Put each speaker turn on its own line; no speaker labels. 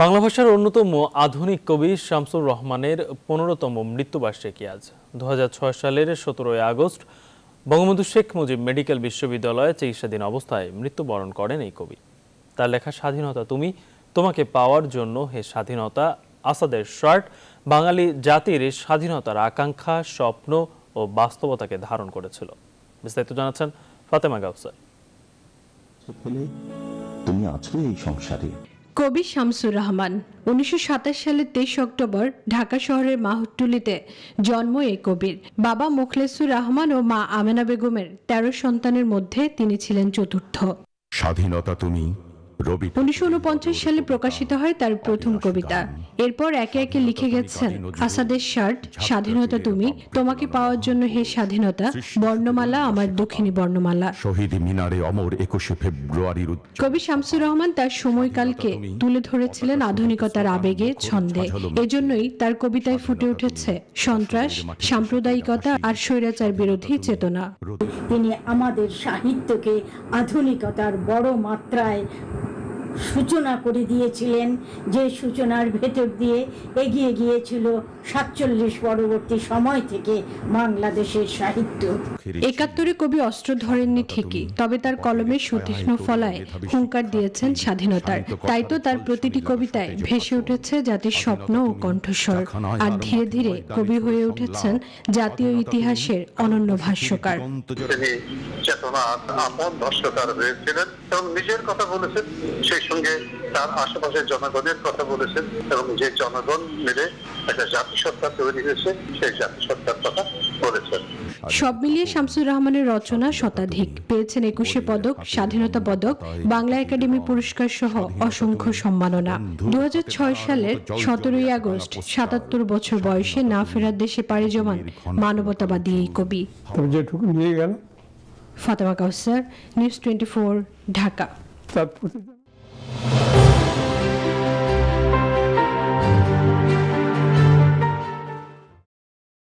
বাংলা ভাষার অন্যতম আধুনিক কবি শামসুর রহমানের পনেরোতম মৃত্যুবার্ষিকী আজ দু সালের সতেরোই আগস্ট বঙ্গবন্ধু শেখ মুজিব মেডিকেল বিশ্ববিদ্যালয়ে চিকিৎসাধীন অবস্থায় মৃত্যুবরণ করেন এই কবি তার লেখা স্বাধীনতা তুমি তোমাকে পাওয়ার জন্য হে স্বাধীনতা আসাদের শার্ট বাঙালি জাতির স্বাধীনতার আকাঙ্ক্ষা স্বপ্ন ও বাস্তবতাকে ধারণ করেছিল বিস্তারিত জানাচ্ছেন ফাতেমা গাউসার তুমি আছো এই
সংসারে কবি শামসুর রহমান উনিশশো সালের তেইশ অক্টোবর ঢাকা শহরের মাহুটুলিতে জন্ম এ কবির বাবা মুখলেসুর রহমান ও মা আমেনা বেগমের তেরো সন্তানের মধ্যে তিনি ছিলেন চতুর্থ স্বাধীনতা তুমি উনিশশো সালে প্রকাশিত হয় তার প্রথম কবিতা এরপর একে একে লিখে গেছেন আসাদের শার্ট স্বাধীনতা তুমি তোমাকে পাওয়ার জন্য হে স্বাধীনতা বর্ণমালা আমার দক্ষিণী বর্ণমালা শহীদ মিনারে অমর একুশে ফেব্রুয়ারির কবি শামসুর রহমান তার সময়কালকে তুলে ধরেছিলেন আধুনিকতার আবেগে ছন্দে এজন্যই তার কবিতায় ফুটে উঠেছে সন্ত্রাস সাম্প্রদায়িকতা আর স্বৈরাচার বিরোধী চেতনা তিনি আমাদের সাহিত্যকে আধুনিকতার বড় মাত্রায় সূচনা করে দিয়েছিলেন যে সূচনার ভেতর দিয়ে এগিয়ে গিয়েছিল সাতচল্লিশ পরবর্তী সময় থেকে বাংলাদেশের সাহিত্য একাত্তরে কবি অস্ত্র ধরেননি আচ্ছা, ঠিকই তবে তার কলমের সুতীক্ষ্ণ ফলায় হুঙ্কার দিয়েছেন স্বাধীনতার তাই তো তার প্রতিটি কবিতায় ভেসে উঠেছে জাতির স্বপ্ন ও কণ্ঠস্বর আর ধীরে ধীরে কবি হয়ে উঠেছেন জাতীয় ইতিহাসের অনন্য ভাষ্যকার
চেতনা আপন ভাষ্যকার হয়েছিলেন নিজের কথা বলেছেন সেই সঙ্গে তার আশেপাশের জনগণের কথা বলেছেন এবং যে জনগণ মিলে একটা জাতিসত্তা তৈরি হয়েছে সেই জাতিসত্তার কথা
বলেছেন সব মিলিয়ে শামসুর রহমানের রচনা শতাধিক পেয়েছেন একুশে পদক স্বাধীনতা পদক বাংলা একাডেমি পুরস্কার সহ অসংখ্য সম্মাননা দু সালের সতেরোই আগস্ট সাতাত্তর বছর বয়সে না ফেরার দেশে পাড়ি জমান মানবতাবাদী এই কবি ফাতেমা কাউসার নিউজ টোয়েন্টি ঢাকা